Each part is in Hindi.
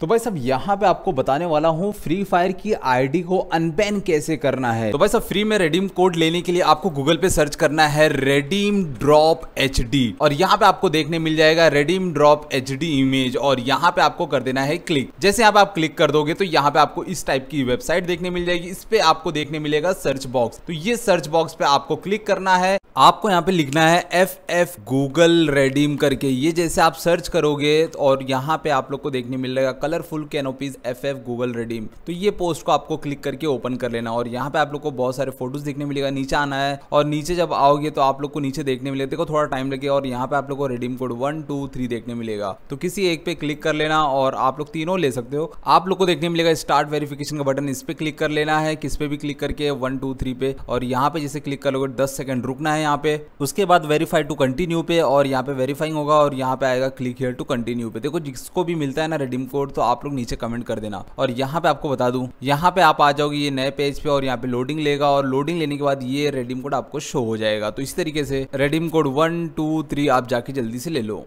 तो भाई सब यहाँ पे आपको बताने वाला हूँ फ्री फायर की आईडी को अनबैन कैसे करना है तो भाई सब फ्री में रेडीम कोड लेने के लिए आपको गूगल पे सर्च करना है रेडीम ड्रॉप एच और यहाँ पे आपको देखने मिल जाएगा रेडीम ड्रॉप एच इमेज और यहाँ पे आपको कर देना है क्लिक जैसे यहाँ पे आप क्लिक कर दोगे तो यहाँ पे आपको इस टाइप की वेबसाइट देखने मिल जाएगी इस पे आपको देखने मिलेगा सर्च बॉक्स तो ये सर्च बॉक्स पे आपको क्लिक करना है आपको यहाँ पे लिखना है एफ एफ गूगल रेडीम करके ये जैसे आप सर्च करोगे तो और यहाँ पे आप लोग को देखने मिलेगा colourful canopies F F Google redeem तो ये पोस्ट को आपको क्लिक करके ओपन कर लेना और यहाँ पे आप लोग को बहुत सारे फोटोज देखने मिलेगा नीचे आना है और नीचे जब आओगे तो आप लोग को नीचे देखने मिलेगा देखो थोड़ा टाइम लगेगा और यहाँ पे आप लोग को redeem code one two three देखने मिलेगा तो किसी एक पे क्लिक कर लेना और आप लोग तीनों ले सकते हो आप लोग को देखने मिलेगा स्टार्ट वेरिफिकेशन का बटन इस पे क्लिक कर लेना है किस पे भी क्लिक करके वन टू थ्री पे और यहाँ पे जैसे क्लिक कर लोगे दस सेकंड रुकना है यहाँ पे उसके बाद वेरीफाई टू कंटिन्यू पे और यहाँ पे वेरीफाइंग होगा और यहाँ पे आएगा क्लिक हेयर टू कंटिन्यू पे देखो जिसको भी मिलता है ना रिडीम कोड तो आप लोग नीचे कमेंट कर देना और यहाँ पे आपको बता दू यहाँ पे आप आ जाओगे ये नए पेज पे और यहाँ पे लोडिंग लेगा और लोडिंग लेने के बाद ये रेडीम कोड आपको शो हो जाएगा तो इस तरीके से redeem code one two three आप जाके जल्दी से ले लो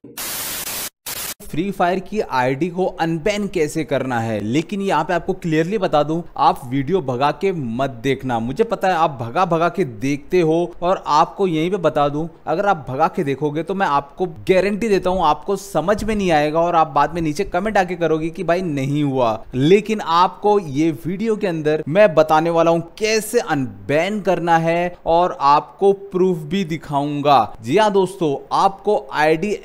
फ्री फायर की आईडी को अनबैन कैसे करना है लेकिन यहाँ पे आपको क्लियरली बता दूं आप वीडियो भगा के मत देखना मुझे पता है आप भगा भगा के देखते हो और आपको यहीं पे बता दूं अगर आप भगा के देखोगे तो मैं आपको गारंटी देता हूँ आपको समझ में नहीं आएगा और आप बाद में नीचे कमेंट आके करोगे की भाई नहीं हुआ लेकिन आपको ये वीडियो के अंदर मैं बताने वाला हूँ कैसे अनबैन करना है और आपको प्रूफ भी दिखाऊंगा जी हाँ दोस्तों आपको आई डी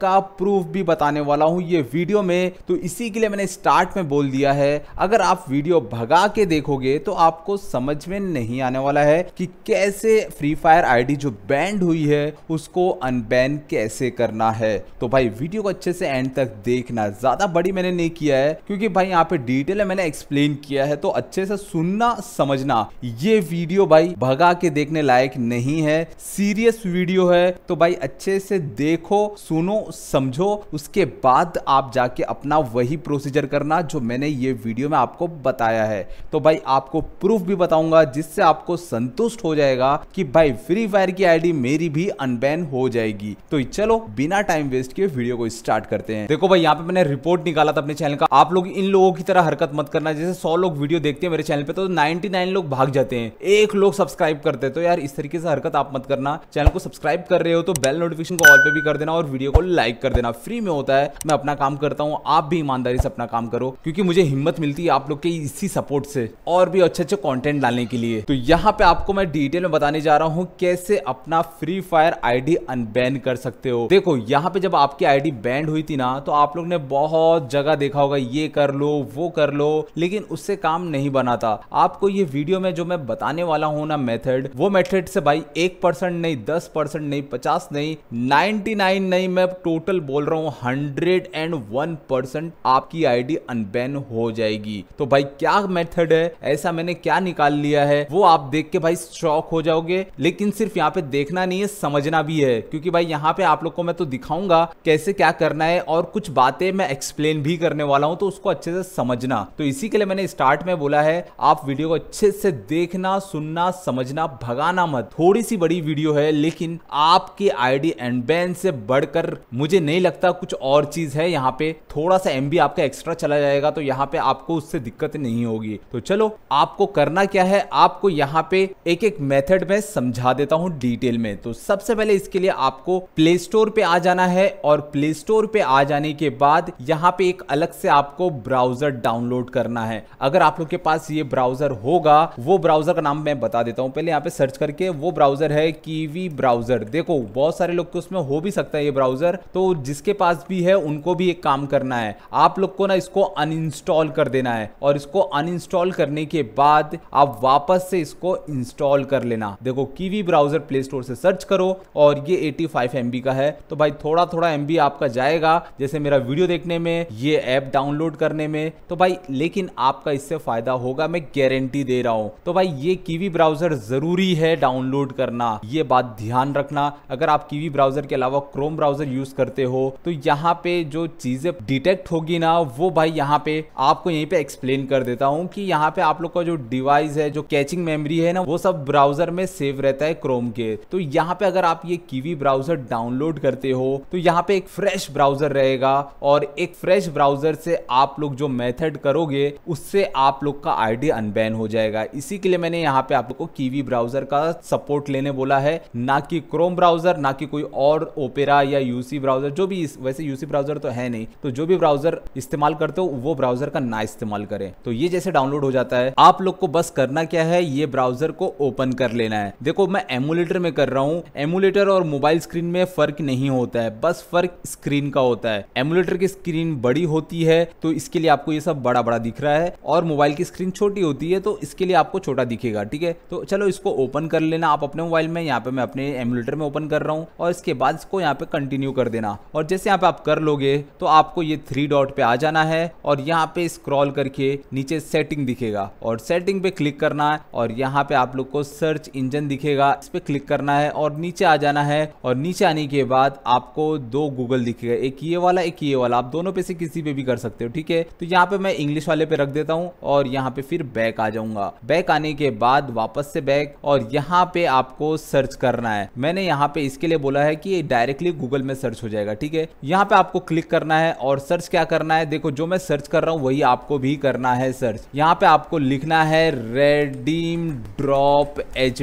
का प्रूफ भी बताने वाला हूँ ये वीडियो में तो इसी के लिए मैंने स्टार्ट में बोल दिया है अगर आप वीडियो भगा के देखोगे तो आपको समझ में नहीं आने वाला है कि कैसे फ्री फायर आईडी जो बैंड हुई है उसको अनबैन कैसे करना है तो भाई वीडियो को अच्छे से एंड तक देखना ज्यादा बड़ी मैंने नहीं किया है क्योंकि भाई यहाँ पे डिटेल मैंने एक्सप्लेन किया है तो अच्छे से सुनना समझना ये वीडियो भाई भगा के देखने लायक नहीं है सीरियस वीडियो है तो भाई अच्छे से देखो सुनो समझो उस उसके बाद आप जाके अपना वही प्रोसीजर करना जो मैंने ये वीडियो में आपको बताया है तो भाई आपको प्रूफ भी बताऊंगा जिससे आपको संतुष्ट हो जाएगा कि भाई फ्री फायर की आईडी मेरी भी अनबैन हो जाएगी तो चलो बिना टाइम वेस्ट किए वीडियो को स्टार्ट करते हैं देखो भाई यहाँ पे मैंने रिपोर्ट निकाला था अपने चैनल का आप लोग इन लोगों की तरह हरकत मत करना जैसे सौ लोग वीडियो देखते हैं मेरे चैनल पे तो नाइनटी लोग भाग जाते हैं एक लोग सब्सक्राइब करते तो यार इस तरीके से हरकत आप मत करना चैनल को सब्सक्राइब कर रहे हो तो बेल नोटिफिकेशन को ऑल पे भी कर देना और वीडियो को लाइक कर देना फ्री में होता है मैं अपना काम करता हूँ आप भी ईमानदारी से अपना काम करो क्योंकि मुझे हिम्मत मिलती है आप लोग के इसी सपोर्ट से और भी अच्छे अच्छे कॉन्टेंट डालने के लिए तो यहाँ पे आपको मैं डिटेल में बताने जा रहा हूँ कैसे अपना फ्री फायर आई अनबैन कर सकते हो देखो यहाँ पे जब आपकी आई बैंड हुई थी ना तो आप लोग ने बहुत जगह देखा होगा ये कर लो वो कर लो लेकिन उससे काम नहीं बना था आपको ये वीडियो में जो मैं बताने वाला हूँ ना मेथड वो मेथड से भाई एक परसेंट नहीं दस परसेंट नहीं पचास नहीं नाइनटी नाइन नहीं मैं टोटल बोल रहा हूँ हंड्रेड एंड वन परसेंट आपकी आईडी अनबैन हो जाएगी तो भाई क्या मेथड है ऐसा मैंने क्या निकाल लिया है वो आप देख के भाई शॉक हो जाओगे लेकिन सिर्फ यहाँ पे देखना नहीं है समझना भी है क्योंकि भाई यहाँ पे आप लोग को मैं तो दिखाऊंगा कैसे क्या करना है और कुछ बातें मैं एक्सप्लेन भी करने वाला हूँ तो उसको अच्छे से समझना तो इसी के लिए मैंने स्टार्ट में बोला है आप वीडियो को अच्छे से देखना सुनना समझना भगाना मत थोड़ी सी बड़ी वीडियो है लेकिन आपकी आईडी एंड बैन से बढ़कर मुझे नहीं लगता कुछ कुछ और चीज़ है यहाँ पे थोड़ा सा एम आपका एक्स्ट्रा चला जाएगा तो यहाँ पे आपको उससे दिक्कत नहीं होगी तो चलो आपको करना क्या है आपको यहाँ पे एक एक मेथड में समझा देता हूँ डिटेल में तो सबसे पहले इसके लिए आपको प्ले स्टोर पे आ जाना है और प्ले स्टोर पे आ जाने के बाद यहाँ पे एक अलग से आपको ब्राउजर डाउनलोड करना है अगर आप लोग के पास ये ब्राउजर होगा वो ब्राउजर का नाम मैं बता देता हूँ पहले यहाँ पे सर्च करके वो ब्राउजर है कीवी ब्राउजर देखो बहुत सारे लोग के तो उसमें हो भी सकता है ये ब्राउजर तो जिसके पास पास भी है उनको भी एक काम करना है आप लोग को ना इसको अनइंस्टॉल कर देना है और इसको अनइंस्टॉल करने के बाद आप वापस से इसको इंस्टॉल कर लेना देखो कीवी ब्राउजर प्ले स्टोर से सर्च करो और ये 85 फाइव का है तो भाई थोड़ा थोड़ा एम आपका जाएगा जैसे मेरा वीडियो देखने में ये ऐप डाउनलोड करने में तो भाई लेकिन आपका इससे फायदा होगा मैं गारंटी दे रहा हूँ तो भाई ये कीवी ब्राउजर जरूरी है डाउनलोड करना ये बात ध्यान रखना अगर आप कीवी ब्राउजर के अलावा क्रोम ब्राउजर यूज करते हो तो यहाँ पे जो चीज़ें डिटेक्ट होगी ना वो भाई यहाँ पे आपको यहीं पे एक्सप्लेन कर देता हूँ कि यहाँ पे आप लोग का जो डिवाइस है जो कैचिंग मेमोरी है ना वो सब ब्राउजर में सेव रहता है क्रोम के तो यहाँ पे अगर आप ये कीवी ब्राउजर डाउनलोड करते हो तो यहाँ पे एक फ्रेश ब्राउजर रहेगा और एक फ्रेश ब्राउजर से आप लोग जो मेथड करोगे उससे आप लोग का आईडी अनबैन हो जाएगा इसी के लिए मैंने यहाँ पे आप लोग को कीवी ब्राउजर का सपोर्ट लेने बोला है ना कि क्रोम ब्राउजर ना कि कोई और ओपेरा या यूसी ब्राउजर जो भी इस, वैसे यूसी ब्राउजर तो है नहीं तो जो भी ब्राउजर इस्तेमाल करते हो वो ब्राउजर का ना इस्तेमाल करें तो ये जैसे डाउनलोड हो जाता है आप लोग को बस करना क्या है ये ब्राउजर को ओपन कर लेना है देखो मैं एमुलेटर में कर रहा हूँ एमुलेटर और मोबाइल स्क्रीन में फर्क नहीं होता है बस फर्क स्क्रीन का होता है एमुलेटर की स्क्रीन बड़ी होती है तो इसके लिए आपको ये सब बड़ा बड़ा दिख रहा है और मोबाइल की स्क्रीन छोटी होती है तो इसके लिए आपको छोटा दिखेगा ठीक है तो चलो इसको ओपन कर लेना आप अपने मोबाइल में यहाँ पे मैं अपने एमुलेटर में ओपन कर रहा हूँ और इसके बाद इसको यहाँ पे कंटिन्यू कर देना और जैसे यहाँ पे आप कर लोगे तो आपको ये थ्री डॉट पे आ जाना है और यहाँ पे स्क्रॉल करके नीचे सेटिंग दिखेगा और सेटिंग पे क्लिक करना है और यहाँ पे आप लोग को सर्च इंजन दिखेगा इस पे क्लिक करना है और नीचे आ जाना है और नीचे आने के बाद आपको दो गूगल दिखेगा एक ये वाला एक ये वाला आप दोनों पे से किसी पे भी कर सकते हो ठीक है तो यहाँ पे मैं इंग्लिश वाले पे रख देता हूँ और यहाँ पे फिर बैक आ जाऊंगा बैक आने के बाद वापस से बैक और यहाँ पे आपको सर्च करना है मैंने यहाँ पे इसके लिए बोला है कि डायरेक्टली गूगल में सर्च हो जाएगा ठीक है यहाँ पे आपको क्लिक करना है और सर्च क्या करना है देखो जो मैं सर्च कर रहा हूँ वही आपको भी करना है सर्च यहाँ पे आपको लिखना है रेडीम ड्रॉप एच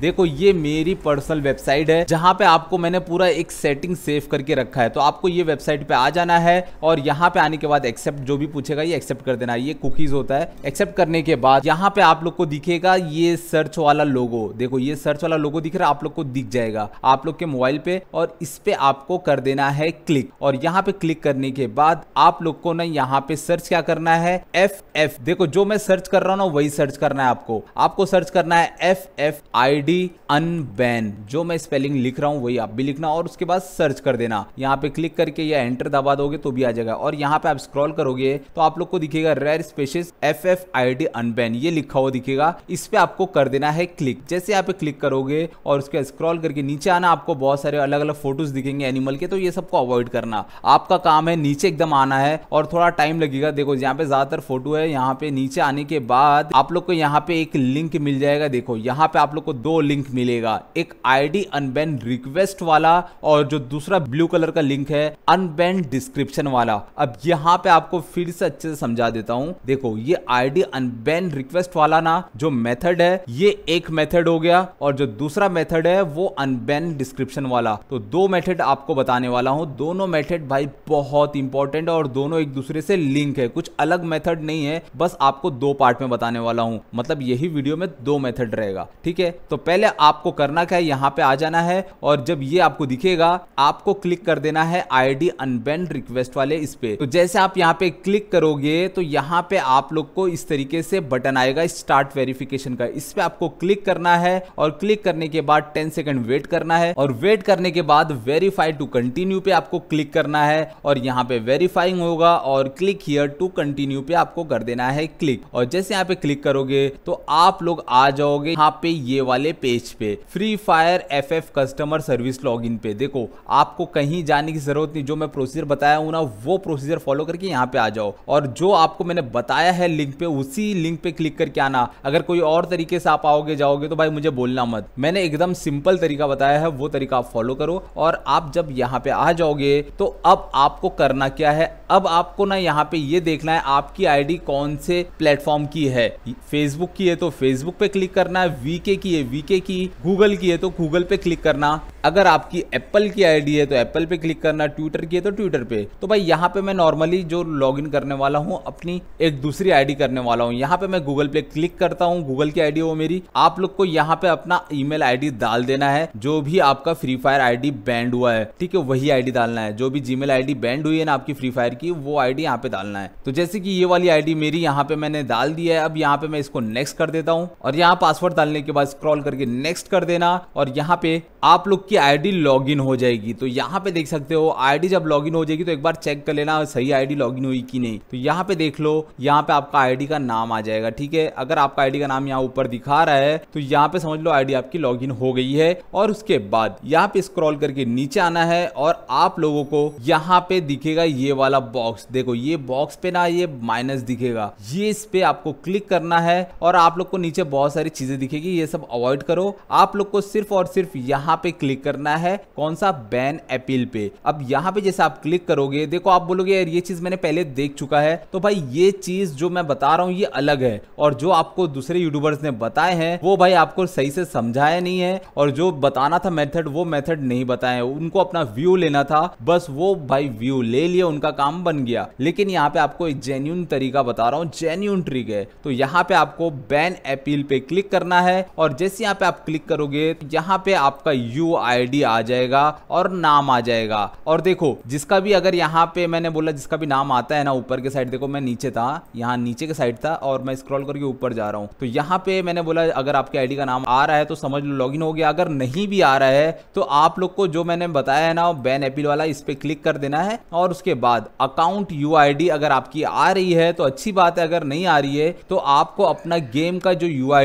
देखो ये मेरी पर्सनल वेबसाइट है जहाँ पे आपको मैंने पूरा एक सेटिंग सेव करके रखा है तो आपको ये वेबसाइट पे आ जाना है और यहाँ पे आने के बाद एक्सेप्ट जो भी पूछेगा ये एक्सेप्ट कर देना ये कुकीज होता है एक्सेप्ट करने के बाद यहाँ पे आप लोग को दिखेगा ये सर्च वाला लोगो देखो ये सर्च वाला लोगो दिख रहा है आप लोग को दिख जाएगा आप लोग के मोबाइल पे और इस पे आपको कर देना है क्लिक और यहाँ पे क्लिक करने के बाद आप लोग को ना यहाँ पे सर्च क्या करना है एफ एफ देखो जो मैं सर्च कर रहा हूँ ना वही सर्च करना है आपको आपको सर्च करना है F F I D unban जो मैं स्पेलिंग लिख रहा हूँ वही आप भी लिखना और उसके बाद सर्च कर देना यहाँ पे क्लिक करके या एंटर दबा दोगे तो भी आ जाएगा और यहाँ पे आप स्क्रॉल करोगे तो आप लोग को दिखेगा rare species F F I D unban ये लिखा हुआ दिखेगा इस पे आपको कर देना है क्लिक जैसे आप क्लिक करोगे और उसके स्क्रॉल करके नीचे आना आपको बहुत सारे अलग अलग फोटोज दिखेंगे एनिमल के तो ये सबको अवॉइड करना आपका काम है नीचे एकदम आना है और थोड़ा टाइम लगेगा देखो यहाँ पे ज़्यादातर फोटो है यहाँ पे नीचे आने के बाद आप लोग को यहाँ पे एक लिंक मिल जाएगा देखो यहाँ पे आप लोग को दो लिंक मिलेगा एक आईडी अनबैन रिक्वेस्ट वाला और जो दूसरा ब्लू कलर का लिंक है अनबैन डिस्क्रिप्शन वाला अब यहाँ पे आपको फिर से अच्छे से समझा देता हूँ देखो ये आईडी अनबैन रिक्वेस्ट वाला ना जो मेथड है ये एक मेथड हो गया और जो दूसरा मेथड है वो अनबैन डिस्क्रिप्शन वाला तो दो मेथड आपको बताने वाला हूँ दोनों दोनों मेथड भाई बहुत इंपॉर्टेंट है और दोनों एक दूसरे से लिंक है कुछ अलग मेथड नहीं है बस आपको दो पार्ट में बताने वाला हूं मतलब यही वीडियो में दो मेथड रहेगा ठीक है तो पहले आपको करना क्या है यहां पे आ जाना है और जब ये आपको दिखेगा आपको क्लिक कर देना है आई डी अनबैंड रिक्वेस्ट वाले इस पे तो जैसे आप यहाँ पे क्लिक करोगे तो यहाँ पे आप लोग को इस तरीके से बटन आएगा स्टार्ट वेरिफिकेशन का इस पे आपको क्लिक करना है और क्लिक करने के बाद टेन सेकेंड वेट करना है और वेट करने के बाद वेरीफाई टू कंटिन्यू पे आपको क्लिक क्लिक करना है और यहाँ पे वेरीफाइंग होगा और क्लिक हियर टू कंटिन्यू पे आपको कर देना है क्लिक और जैसे यहाँ पे क्लिक करोगे तो आप लोग आ जाओगे यहाँ पे ये वाले पेज पे free fire F F customer service log in पे देखो आपको कहीं जाने की जरूरत नहीं जो मैं प्रोसीजर बताया हूँ ना वो प्रोसीजर फॉलो करके यहाँ पे आ जाओ और जो आपको मैंने बताया है लिंक पे उसी लिंक पे क्लिक करके आना अगर कोई और तरीके से आप आओगे जाओगे तो भाई मुझे बोलना मत मैंने एकदम सिंपल तरीका बताया है वो तरीका आप फॉलो करो और आप जब यहाँ पे आ जाओगे तो अब आपको करना क्या है अब आपको ना यहाँ पे ये देखना है आपकी आईडी कौन से प्लेटफॉर्म की है फेसबुक की है तो फेसबुक पे क्लिक करना है वीके की है वीके की गूगल की है तो गूगल पे क्लिक करना अगर आपकी एप्पल की आईडी है तो एप्पल पे क्लिक करना ट्विटर की है तो ट्विटर पे तो भाई यहाँ पे मैं नॉर्मली जो लॉगिन करने वाला हूँ अपनी एक दूसरी आईडी करने वाला हूँ यहाँ पे मैं गूगल पे क्लिक करता हूँ गूगल की आईडी वो मेरी आप लोग को यहाँ पे अपना ईमेल आईडी डाल देना है जो भी आपका फ्री फायर आईडी बैंड हुआ है ठीक है वही आईडी डालना है जो भी जीमेल आईडी बैंड हुई है ना आपकी फ्री फायर की वो आईडी यहाँ पे डालना है तो जैसे कि ये वाली आईडी मेरी यहाँ पे मैंने डाल दी है अब यहाँ पे मैं इसको नेक्स्ट कर देता हूँ और यहाँ पासवर्ड डालने के बाद स्क्रॉल करके नेक्स्ट कर देना और यहाँ पे आप लोग की आईडी लॉगिन हो जाएगी तो यहाँ पे देख सकते हो आईडी जब लॉगिन हो जाएगी तो एक बार चेक कर लेना सही आईडी लॉगिन हुई कि नहीं तो यहाँ पे देख लो यहाँ पे आपका आईडी का नाम आ जाएगा ठीक है अगर आपका आईडी का नाम यहाँ ऊपर दिखा रहा है तो यहाँ पे समझ लो आईडी आपकी लॉगिन हो गई है और उसके बाद यहाँ पे स्क्रॉल करके नीचे आना है और आप लोगों को यहाँ पे दिखेगा ये वाला बॉक्स देखो ये बॉक्स पे ना ये माइनस दिखेगा ये इस पे आपको क्लिक करना है और आप लोग को नीचे बहुत सारी चीजें दिखेगी ये सब अवॉइड करो आप लोग को सिर्फ और सिर्फ यहाँ यहाँ पे क्लिक करना है कौन सा बैन अपील पे अब यहाँ पे जैसे आप क्लिक करोगे देखो आप बोलोगे यार ये चीज मैंने पहले देख चुका है तो भाई ये चीज जो मैं बता रहा हूँ ये अलग है और जो आपको दूसरे यूट्यूबर्स ने बताए हैं वो भाई आपको सही से समझाया नहीं है और जो बताना था मेथड वो मेथड नहीं बताया उनको अपना व्यू लेना था बस वो भाई व्यू ले लिया उनका काम बन गया लेकिन यहाँ पे आपको एक जेन्यून तरीका बता रहा हूँ जेन्यून ट्रिक है तो यहाँ पे आपको बैन अपील पे क्लिक करना है और जैसे यहाँ पे आप क्लिक करोगे तो यहाँ पे आपका यू आई आ जाएगा और नाम आ जाएगा और देखो जिसका भी अगर यहाँ पे मैंने बोला जिसका भी नाम आता है ना ऊपर के साइड देखो मैं नीचे था यहाँ नीचे के साइड था और मैं स्क्रॉल करके ऊपर जा रहा हूँ तो यहाँ पे मैंने बोला अगर आपके आई का नाम आ रहा है तो समझ लो लॉग हो गया अगर नहीं भी आ रहा है तो आप लोग को जो मैंने बताया है ना बैन एपिल वाला इस पर क्लिक कर देना है और उसके बाद अकाउंट यू अगर आपकी आ रही है तो अच्छी बात है अगर नहीं आ रही है तो आपको अपना गेम का जो यू है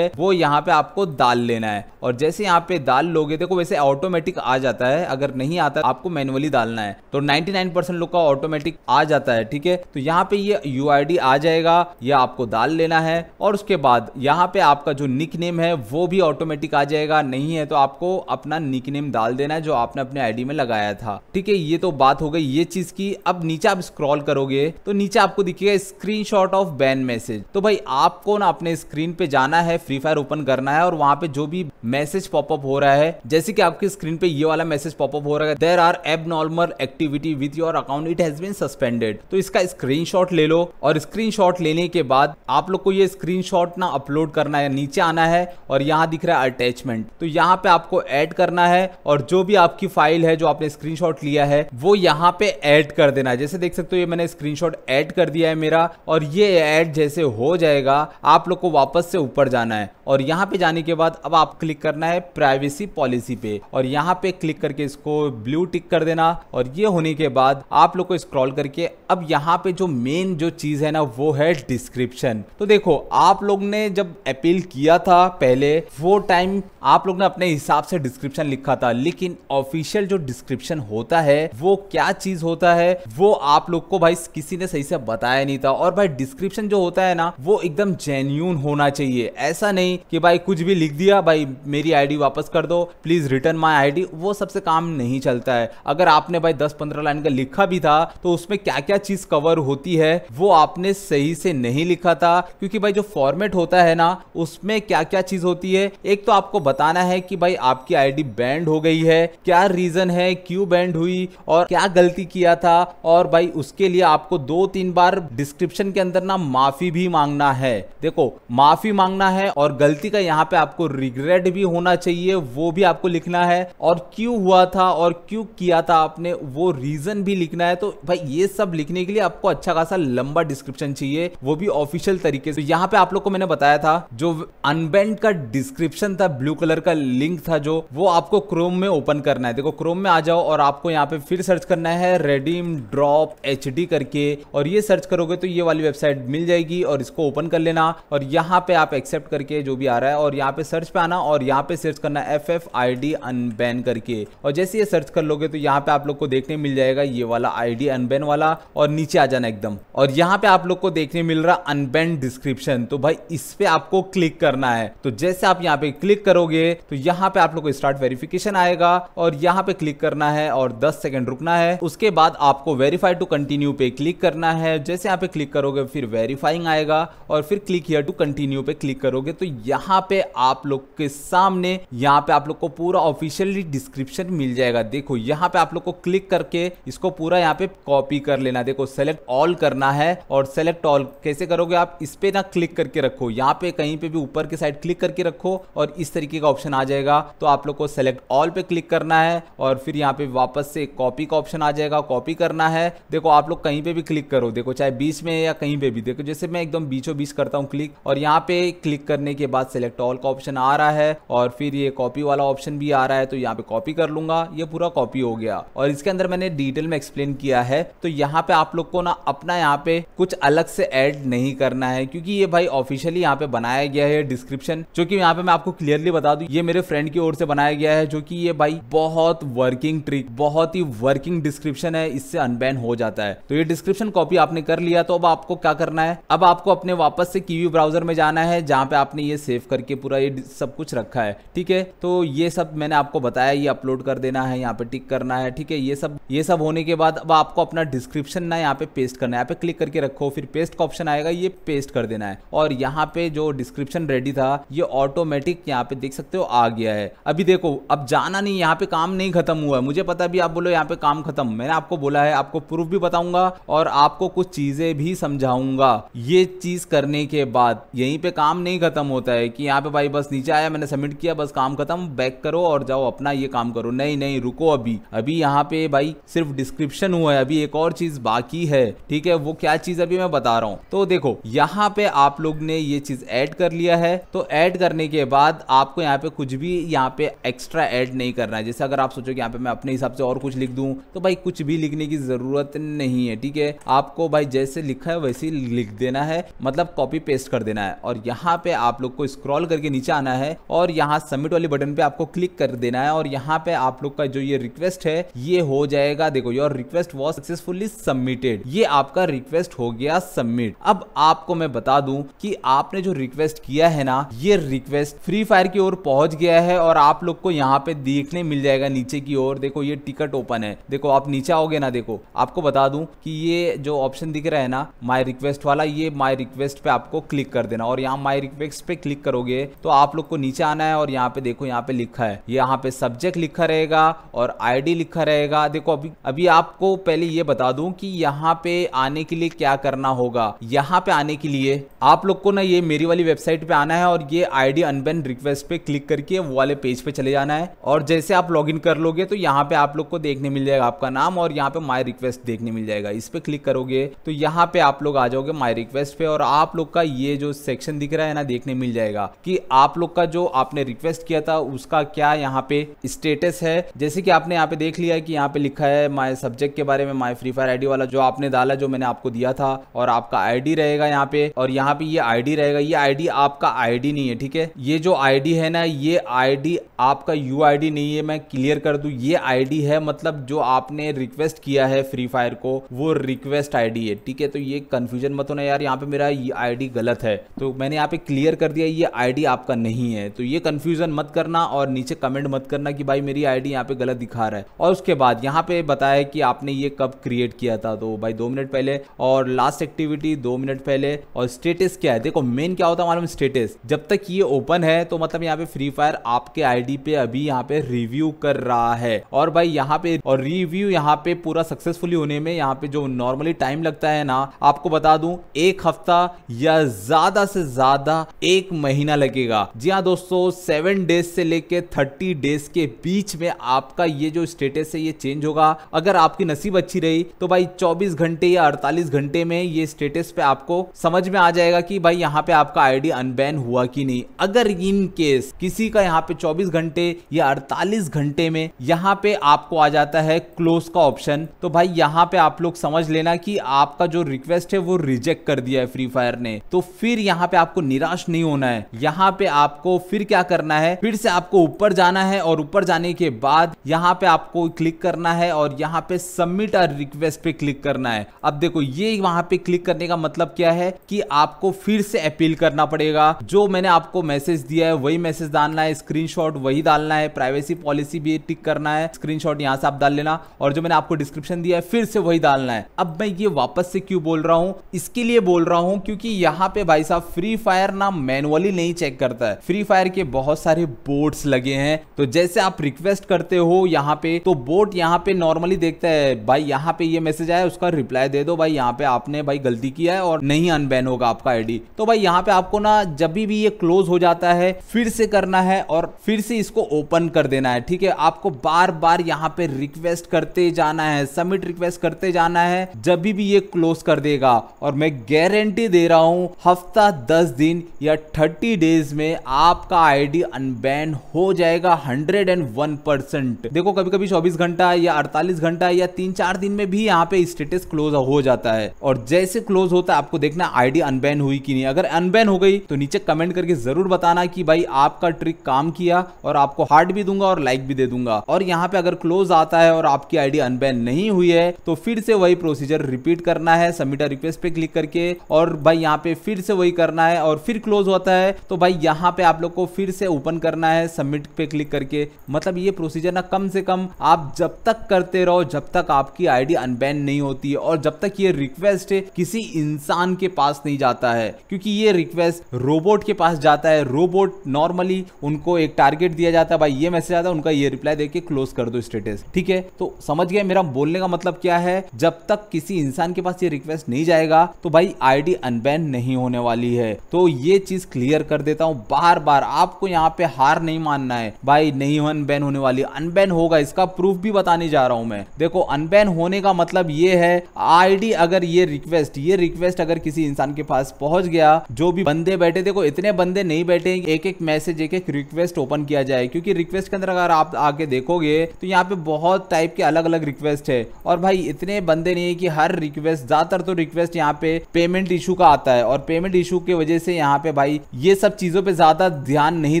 वो यहाँ पे आपको डाल लेना है और जैसे यहाँ पे डाल लोग दोगे देखो वैसे ऑटोमेटिक आ जाता है अगर नहीं आता आपको मैनुअली डालना है तो 99% लोग का ऑटोमेटिक आ जाता है ठीक है तो यहाँ पे ये यू आ जाएगा ये आपको डाल लेना है और उसके बाद यहाँ पे आपका जो निक नेम है वो भी ऑटोमेटिक आ जाएगा नहीं है तो आपको अपना निक नेम डाल देना है जो आपने अपने आईडी में लगाया था ठीक है ये तो बात हो गई ये चीज की अब नीचे आप स्क्रॉल करोगे तो नीचे आपको दिखेगा स्क्रीन ऑफ बैन मैसेज तो भाई आपको ना अपने स्क्रीन पे जाना है फ्री फायर ओपन करना है और वहां पे जो भी मैसेज पॉपअप हो रहा है जैसे कि आपकी स्क्रीन पे ये वाला मैसेज पॉपअप हो रहा है there are abnormal activity with your account it has been suspended तो इसका स्क्रीन ले लो और स्क्रीन लेने के बाद आप लोग को ये स्क्रीन ना अपलोड करना है नीचे आना है और यहाँ दिख रहा है अटैचमेंट तो यहाँ पे आपको एड करना है और जो भी आपकी फाइल है जो आपने स्क्रीन लिया है वो यहाँ पे एड कर देना है जैसे देख सकते हो ये मैंने स्क्रीन एड कर दिया है मेरा और ये एड जैसे हो जाएगा आप लोग को वापस से ऊपर जाना है और यहाँ पे जाने के बाद अब आप क्लिक करना है प्राइवेसी पॉलिसी पॉलिसी पे और यहाँ पे क्लिक करके इसको ब्लू टिक कर देना और ये होने के बाद आप लोग को स्क्रॉल करके अब यहाँ पे जो मेन जो चीज है ना वो है डिस्क्रिप्शन तो देखो आप लोग ने जब अपील किया था पहले वो टाइम आप लोग ने अपने हिसाब से डिस्क्रिप्शन लिखा था लेकिन ऑफिशियल जो डिस्क्रिप्शन होता है वो क्या चीज होता है वो आप लोग को भाई किसी ने सही से बताया नहीं था और भाई डिस्क्रिप्शन जो होता है ना वो एकदम जेन्यून होना चाहिए ऐसा नहीं कि भाई कुछ भी लिख दिया भाई मेरी आईडी वापस कर दो प्लीज़ रिटर्न माई आईडी वो सबसे काम नहीं चलता है अगर आपने भाई दस पंद्रह लाइन का लिखा भी था तो उसमें क्या क्या चीज़ कवर होती है वो आपने सही से नहीं लिखा था क्योंकि भाई जो फॉर्मेट होता है ना उसमें क्या क्या चीज़ होती है एक तो आपको बताना है कि भाई आपकी आईडी बैंड हो गई है क्या रीज़न है क्यों बैंड हुई और क्या गलती किया था और भाई उसके लिए आपको दो तीन बार डिस्क्रिप्शन के अंदर ना माफ़ी भी मांगना है देखो माफ़ी मांगना है और गलती का यहाँ पे आपको रिग्रेट भी होना चाहिए वो भी आपको लिखना है और क्यों हुआ था और क्यों किया था आपने वो रीजन भी लिखना है तो भाई ये सब लिखने के लिए आपको अच्छा खासा लंबा डिस्क्रिप्शन चाहिए वो भी ऑफिशियल तरीके से यहाँ पे आप लोग को मैंने बताया था जो अनबेंड का डिस्क्रिप्शन था ब्लू कलर का लिंक था जो वो आपको क्रोम में ओपन करना है देखो क्रोम में आ जाओ और आपको यहाँ पे फिर सर्च करना है रेडीम ड्रॉप एच करके और ये सर्च करोगे तो ये वाली वेबसाइट मिल जाएगी और इसको ओपन कर लेना और यहाँ पे आप एक्सेप्ट करके जो भी आ रहा है और यहाँ पे सर्च पे आना और यहाँ पे सर्च करना एफ एफ आईडी अनबैन करके और जैसे ये सर्च कर लोगे तो यहाँ पे आप लोग को देखने मिल जाएगा ये वाला आईडी अनबैन वाला और नीचे आ जाना एकदम और यहाँ पे आप लोग को देखने मिल रहा अनबैन डिस्क्रिप्शन तो भाई इस पे आपको क्लिक करना है तो जैसे आप यहाँ पे क्लिक करोगे तो यहाँ पे आप लोग को स्टार्ट वेरिफिकेशन आएगा और यहाँ पे क्लिक करना है और दस सेकेंड रुकना है उसके बाद आपको वेरीफाई टू कंटिन्यू पे क्लिक करना है जैसे यहाँ पे क्लिक करोगे फिर वेरीफाइंग आएगा और फिर क्लिक हियर टू कंटिन्यू पे क्लिक करोगे तो यहाँ पे आप लोग के सामने यहाँ पे आप लोग को पूरा ऑफिशियली डिस्क्रिप्शन मिल जाएगा देखो यहाँ पे आप लोग को क्लिक करके इसको पूरा यहाँ पे कॉपी कर लेना देखो सेलेक्ट ऑल करना है और सेलेक्ट ऑल कैसे करोगे आप इस पे ना क्लिक करके रखो यहाँ पे कहीं पे भी ऊपर के साइड क्लिक करके रखो और इस तरीके का ऑप्शन आ जाएगा तो आप लोग को सेलेक्ट ऑल पे क्लिक करना है और फिर यहाँ पे वापस से कॉपी का ऑप्शन आ जाएगा कॉपी करना है देखो आप लोग कहीं पे भी क्लिक करो देखो चाहे बीच में या कहीं पे भी देखो जैसे मैं एकदम बीचों बीच करता हूँ क्लिक और यहाँ पे क्लिक करने के बाद सेलेक्ट ऑल का ऑप्शन आ रहा है और फिर ये कॉपी वाला ऑप्शन भी आ रहा है तो यहाँ पे कॉपी कर लूंगा ये पूरा कॉपी हो गया और इसके अंदर मैंने डिटेल में एक्सप्लेन किया है तो यहाँ पे आप लोग को ना अपना यहाँ पे कुछ अलग से ऐड नहीं करना है क्योंकि ये भाई ऑफिशियली यहाँ पे बनाया गया है डिस्क्रिप्शन जो की यहाँ पे मैं आपको क्लियरली बता दू ये मेरे फ्रेंड की ओर से बनाया गया है जो की ये भाई बहुत वर्किंग ट्रिक बहुत ही वर्किंग डिस्क्रिप्शन है इससे अनबैन हो जाता है तो ये डिस्क्रिप्शन कॉपी आपने कर लिया तो अब आपको क्या करना है अब आपको अपने वापस से कीवी ब्राउजर में जाना है जहां पे आपने ये सेव करके पूरा ये सब कुछ रखा है ठीक है तो ये सब मैंने आपको बताया ये अपलोड कर देना है यहाँ पे टिक करना है ठीक है ये सब ये सब होने के बाद अब आपको अपना डिस्क्रिप्शन ना यहाँ पे पेस्ट करना है यहाँ पे क्लिक करके रखो फिर पेस्ट का ऑप्शन आएगा ये पेस्ट कर देना है और यहाँ पे जो डिस्क्रिप्शन रेडी था ये ऑटोमेटिक यहाँ पे देख सकते हो आ गया है अभी देखो अब जाना नहीं यहाँ पे काम नहीं खत्म हुआ है मुझे पता भी आप बोलो यहाँ पे काम खत्म मैंने आपको बोला है आपको प्रूफ भी बताऊंगा और आपको कुछ चीजें भी समझाऊंगा ये चीज करने के बाद यहीं पे काम नहीं खत्म होता है कि यहाँ पे भाई बस नीचे आया मैंने सबमिट किया बस काम खत्म बैक पैक करो और जाओ अपना ये काम करो नहीं नहीं रुको अभी अभी यहाँ पे भाई सिर्फ डिस्क्रिप्शन हुआ है अभी एक और चीज बाकी है ठीक है वो क्या चीज अभी मैं बता रहा हूँ तो देखो यहाँ पे आप लोग ने ये चीज ऐड कर लिया है तो ऐड करने के बाद आपको यहाँ पे कुछ भी यहाँ पे एक्स्ट्रा ऐड नहीं करना है जैसे अगर आप सोचो कि यहाँ पे मैं अपने हिसाब से और कुछ लिख दू तो भाई कुछ भी लिखने की जरूरत नहीं है ठीक है आपको भाई जैसे लिखा है वैसे लिख देना है मतलब कॉपी पेस्ट कर देना है और यहाँ पे आप लोग को स्क्रॉल करके नीचे आना है और यहाँ सबमिट वाले बटन पे आप आपको क्लिक कर देना है और यहाँ पे आप लोग का जो ये रिक्वेस्ट है ये हो जाएगा देखो your request was successfully submitted ये आपका रिक्वेस्ट हो गया सबमिट अब आपको मैं बता दू की आपने जो रिक्वेस्ट किया है ना ये रिक्वेस्ट फ्री फायर की ओर पहुंच गया है और आप लोग को यहाँ पे देखने मिल जाएगा नीचे की ओर देखो ये टिकट ओपन है देखो आप नीचे आओगे ना देखो आपको बता दूं कि ये जो ऑप्शन दिख रहा है ना माय रिक्वेस्ट वाला ये माय रिक्वेस्ट पे आपको क्लिक कर देना और यहाँ माय रिक्वेस्ट पे क्लिक करोगे तो आप लोग को नीचे आना है और यहाँ पे देखो यहाँ पे लिख लिखा है यहाँ पे सब्जेक्ट लिखा रहेगा और आईडी लिखा रहेगा देखो अभी अभी आपको पहले ये बता दूं कि यहाँ पे आने के लिए क्या करना होगा यहाँ पे आने के लिए आप लोग को ना ये मेरी वाली वेबसाइट पे आना है और ये आई डी रिक्वेस्ट पे क्लिक करके वो वाले पेज पे चले जाना है और जैसे आप लॉग इन कर लोगे तो यहाँ पे आप लोग को देखने मिल जाएगा आपका नाम और यहाँ पे माई रिक्वेस्ट देखने मिल जाएगा इस पे क्लिक करोगे तो यहाँ पे आप लोग आ जाओगे माई रिक्वेस्ट पे और आप लोग का ये जो सेक्शन दिख रहा है ना देखने मिल जाएगा कि आप लोग का जो आपने रिक्वेस्ट किया था उसका आपका क्या यहाँ पे स्टेटस है जैसे कि आपने यहाँ पे देख लिया है कि यहाँ पे लिखा है माय सब्जेक्ट के बारे में माय फ्री फायर आईडी वाला जो आपने डाला जो मैंने आपको दिया था और आपका आईडी रहेगा यहाँ पे और यहाँ पे ये आईडी रहेगा ये आईडी आपका आईडी नहीं है ठीक है ये जो आईडी है ना ये आईडी आपका यू आईडी नहीं है मैं क्लियर कर दू ये आईडी है मतलब जो आपने रिक्वेस्ट किया है फ्री फायर को वो रिक्वेस्ट आईडी है ठीक है तो ये कंफ्यूजन मत होना यार यहाँ पे मेरा ये आईडी गलत है तो मैंने यहाँ पे क्लियर कर दिया ये आईडी आपका नहीं है तो ये कंफ्यूजन मत करना और और नीचे कमेंट मत करना कि भाई मेरी आईडी यहाँ पे गलत दिखा रहा है और उसके बाद यहाँ पे बताया कि आपने ये कब क्रिएट किया था तो भाई दो मिनट पहले और लास्ट एक्टिविटी दो मिनट पहले और स्टेटस क्या है देखो मेन क्या होता है मालूम स्टेटस जब तक ये ओपन है तो मतलब यहाँ पे फ्री फायर आपके आईडी पे अभी यहाँ पे रिव्यू कर रहा है और भाई यहाँ पे और रिव्यू यहाँ पे पूरा सक्सेसफुली होने में यहाँ पे जो नॉर्मली टाइम लगता है ना आपको बता दू एक हफ्ता या ज्यादा से ज्यादा एक महीना लगेगा जी हाँ दोस्तों सेवन डेज से लेके के 30 डेज के बीच में आपका ये जो स्टेटस है ये चेंज होगा अगर आपकी नसीब अच्छी रही तो भाई 24 घंटे या 48 घंटे में ये स्टेटस पे आपको समझ में आ जाएगा कि भाई यहाँ पे आपका आईडी अनबैन हुआ कि नहीं अगर इन केस किसी का यहाँ पे 24 घंटे या 48 घंटे में यहाँ पे आपको आ जाता है क्लोज का ऑप्शन तो भाई यहाँ पे आप लोग समझ लेना कि आपका जो रिक्वेस्ट है वो रिजेक्ट कर दिया है फ्री फायर ने तो फिर यहाँ पे आपको निराश नहीं होना है यहाँ पे आपको फिर क्या करना है फिर से आपको ऊपर जाना है और ऊपर जाने के बाद यहाँ पे आपको क्लिक करना है और यहाँ पे सबमिट और रिक्वेस्ट पे क्लिक करना है अब देखो ये वहां पे क्लिक करने का मतलब क्या है कि आपको फिर से अपील करना पड़ेगा जो मैंने आपको मैसेज दिया है वही मैसेज डालना है स्क्रीन वही डालना है प्राइवेसी पॉलिसी भी टिक करना है स्क्रीन यहाँ से आप डाल लेना और जो मैंने आपको डिस्क्रिप्शन दिया है फिर से वही डालना है अब मैं ये वापस से क्यों बोल रहा हूँ इसके लिए बोल रहा हूँ क्योंकि यहाँ पे भाई साहब फ्री फायर ना मैनुअली नहीं चेक करता है फ्री फायर के बहुत सारे बोर्ड्स लगे हैं तो जैसे आप रिक्वेस्ट करते हो यहाँ पे तो बोट यहाँ पे नॉर्मली देखता है भाई यहाँ पे ये मैसेज आया उसका रिप्लाई दे दो भाई यहाँ पे आपने भाई गलती किया है और नहीं अनबैन होगा आपका आईडी तो भाई यहाँ पे आपको ना जब भी ये क्लोज हो जाता है फिर से करना है और फिर से इसको ओपन कर देना है ठीक है आपको बार बार यहाँ पे रिक्वेस्ट करते जाना है सबमिट रिक्वेस्ट करते जाना है जब भी ये क्लोज कर देगा और मैं गारंटी दे रहा हूं हफ्ता दस दिन या थर्टी डेज में आपका आईडी अनबैन हो हो जाएगा हंड्रेड एंड वन परसेंट देखो कभी कभी चौबीस घंटा या अड़तालीस घंटा या तीन चार दिन में भी यहाँ पे स्टेटस क्लोज हो जाता है और जैसे क्लोज होता है आपको देखना आईडी अनबैन हुई कि नहीं अगर अनबैन हो गई तो नीचे कमेंट करके जरूर बताना कि भाई आपका ट्रिक काम किया और आपको हार्ट भी दूंगा और लाइक भी दे दूंगा और यहाँ पे अगर क्लोज आता है और आपकी आईडी अनबैन नहीं हुई है तो फिर से वही प्रोसीजर रिपीट करना है सबमिट रिक्वेस्ट पे क्लिक करके और भाई यहाँ पे फिर से वही करना है और फिर क्लोज होता है तो भाई यहाँ पे आप लोग को फिर से ओपन करना है सबमिट पे क्लिक करके मतलब ये प्रोसीजर ना कम से कम आप जब तक करते रहो जब तक आपकी आईडी अनबैन नहीं होती है और जब तक ये रिक्वेस्ट है किसी इंसान के पास नहीं जाता है क्योंकि ये रिक्वेस्ट रोबोट के पास जाता है रोबोट नॉर्मली उनको एक टारगेट दिया जाता है भाई ये मैसेज आता है उनका ये रिप्लाई देके क्लोज कर दो स्टेटस ठीक है तो समझ गए मेरा बोलने का मतलब क्या है जब तक किसी इंसान के पास ये रिक्वेस्ट नहीं जाएगा तो भाई आईडी अनबैन नहीं होने वाली है तो ये चीज क्लियर कर देता हूं बार बार आपको यहां पे हार नहीं मान मानना है भाई नहीं अनबैन होने वाली अनबैन होगा इसका प्रूफ भी बताने जा रहा हूं मैं देखो अनबैन होने का मतलब ये है आईडी अगर ये रिक्वेस्ट ये रिक्वेस्ट अगर किसी इंसान के पास पहुंच गया जो भी बंदे बैठे देखो इतने बंदे नहीं बैठे एक एक मैसेज एक एक रिक्वेस्ट ओपन किया जाए क्योंकि रिक्वेस्ट के अंदर अगर आप आके देखोगे तो यहाँ पे बहुत टाइप के अलग अलग रिक्वेस्ट है और भाई इतने बंदे नहीं है कि हर रिक्वेस्ट ज्यादातर तो रिक्वेस्ट यहाँ पे पेमेंट इशू का आता है और पेमेंट इशू की वजह से यहाँ पे भाई ये सब चीजों पर ज्यादा ध्यान नहीं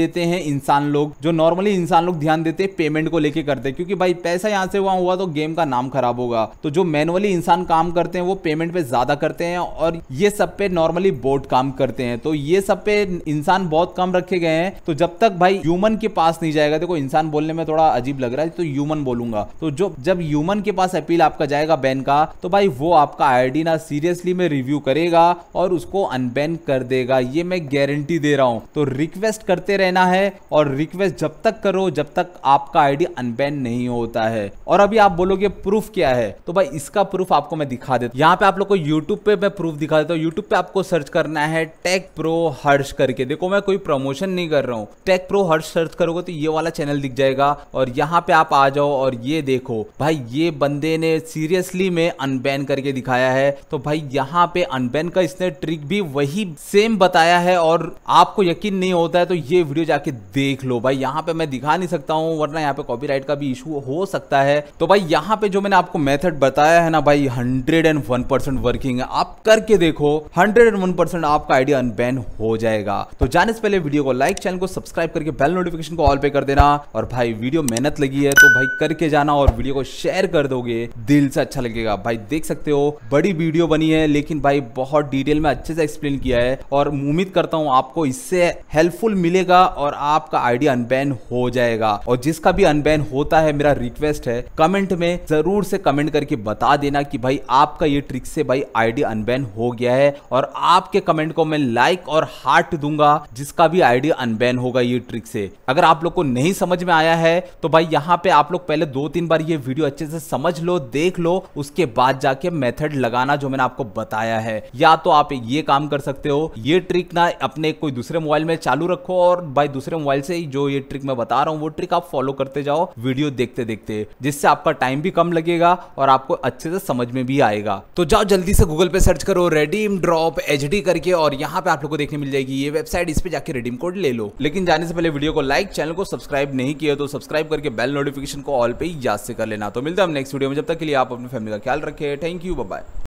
देते हैं इंसान लोग लोग जो नॉर्मली इंसान लोग ध्यान देते हैं पेमेंट को लेके करते हैं क्योंकि भाई पैसा यहाँ से वहाँ हुआ तो गेम का नाम खराब होगा तो जो मैनुअली इंसान काम करते हैं वो पेमेंट पे ज्यादा करते हैं और ये सब पे नॉर्मली बोर्ड काम करते हैं तो ये सब पे इंसान बहुत कम रखे गए हैं तो जब तक भाई ह्यूमन के पास नहीं जाएगा देखो इंसान बोलने में थोड़ा अजीब लग रहा है तो ह्यूमन बोलूंगा तो जो जब ह्यूमन के पास अपील आपका जाएगा बैन का तो भाई वो आपका आईडी ना सीरियसली में रिव्यू करेगा और उसको अनबैन कर देगा ये मैं गारंटी दे रहा हूँ तो रिक्वेस्ट करते रहना है और रिक्वेस्ट रिक्वेस्ट जब तक करो जब तक आपका आईडी अनबैन नहीं होता है और अभी आप बोलोगे प्रूफ क्या है तो भाई इसका प्रूफ आपको मैं दिखा देता यहाँ पे आप लोग को यूट्यूब पे मैं प्रूफ दिखा देता हूँ यूट्यूब पे आपको सर्च करना है टेक प्रो हर्ष करके देखो मैं कोई प्रमोशन नहीं कर रहा हूँ टेक प्रो हर्ष सर्च करोगे तो ये वाला चैनल दिख जाएगा और यहाँ पे आप आ जाओ और ये देखो भाई ये बंदे ने सीरियसली में अनबैन करके दिखाया है तो भाई यहाँ पे अनबैन का इसने ट्रिक भी वही सेम बताया है और आपको यकीन नहीं होता है तो ये वीडियो जाके देख लो भाई यहाँ पे मैं दिखा नहीं सकता हूँ वरना यहाँ पे कॉपीराइट का भी इशू हो सकता है तो भाई यहाँ पे जो मैंने आपको मेथड बताया है ना भाई hundred and one percent working है आप करके देखो हंड्रेड एंड वन परसेंट आपका आइडिया अनबैन हो जाएगा तो जाने से पहले वीडियो को लाइक चैनल को सब्सक्राइब करके बेल नोटिफिकेशन को ऑल पे कर देना और भाई वीडियो मेहनत लगी है तो भाई करके जाना और वीडियो को शेयर कर दोगे दिल से अच्छा लगेगा भाई देख सकते हो बड़ी वीडियो बनी है लेकिन भाई बहुत डिटेल में अच्छे से एक्सप्लेन किया है और उम्मीद करता हूँ आपको इससे हेल्पफुल मिलेगा और आपका आइडिया अनबैन हो जाएगा और जिसका भी अनबैन होता है मेरा रिक्वेस्ट है कमेंट में जरूर से कमेंट करके बता देना कि भाई आपका ये ट्रिक से भाई आईडी अनबैन हो गया है और आपके कमेंट को मैं लाइक और हार्ट दूंगा जिसका भी आईडी अनबैन होगा ये ट्रिक से अगर आप लोग को नहीं समझ में आया है तो भाई यहाँ पे आप लोग पहले दो तीन बार ये वीडियो अच्छे से समझ लो देख लो उसके बाद जाके मेथड लगाना जो मैंने आपको बताया है या तो आप ये काम कर सकते हो ये ट्रिक ना अपने कोई दूसरे मोबाइल में चालू रखो और भाई दूसरे मोबाइल से जो ये ट्रिक मैं बता रहा हूँ वो ट्रिक आप फॉलो करते जाओ वीडियो देखते देखते जिससे आपका टाइम भी कम लगेगा और आपको अच्छे से समझ में भी आएगा तो जाओ जल्दी से गूगल पे सर्च करो रेडीम ड्रॉप एच करके और यहाँ पे आप लोग को देखने मिल जाएगी ये वेबसाइट इस पे जाके रेडीम कोड ले लो लेकिन जाने से पहले वीडियो को लाइक चैनल को सब्सक्राइब नहीं किया तो सब्सक्राइब करके बेल नोटिफिकेशन को ऑल पे याद से कर लेना तो मिलते हैं हम नेक्स्ट वीडियो में जब तक के लिए आप अपनी फैमिली का ख्याल रखे थैंक यू बाय